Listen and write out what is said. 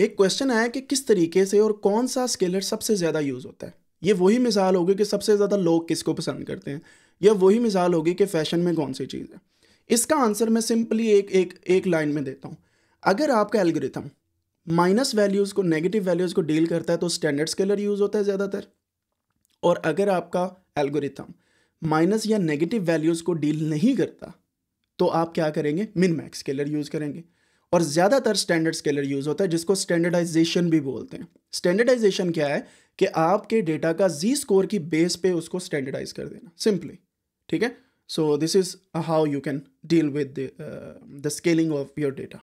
एक क्वेश्चन आया कि किस तरीके से और कौन सा स्केलर सबसे ज़्यादा यूज़ होता है ये वही मिसाल होगी कि सबसे ज़्यादा लोग किसको पसंद करते हैं या वही मिसाल होगी कि फैशन में कौन सी चीज़ है इसका आंसर मैं सिंपली एक एक एक लाइन में देता हूँ अगर आपका एल्गोरिथम माइनस वैल्यूज़ को नेगेटिव वैल्यूज़ को डील करता है तो स्टैंडर्ड स्केलर यूज़ होता है ज़्यादातर और अगर आपका एल्गोरिथम माइनस या नेगेटिव वैल्यूज़ को डील नहीं करता तो आप क्या करेंगे मिन मैक्स स्केलर यूज़ करेंगे और ज़्यादातर स्टैंडर्ड स्केलर यूज़ होता है जिसको स्टैंडर्डाइजेशन भी बोलते हैं स्टैंडर्डाइजेशन क्या है कि आपके डेटा का जी स्कोर की बेस पे उसको स्टैंडर्डाइज कर देना सिंपली ठीक है so this is how you can deal with the scaling of your data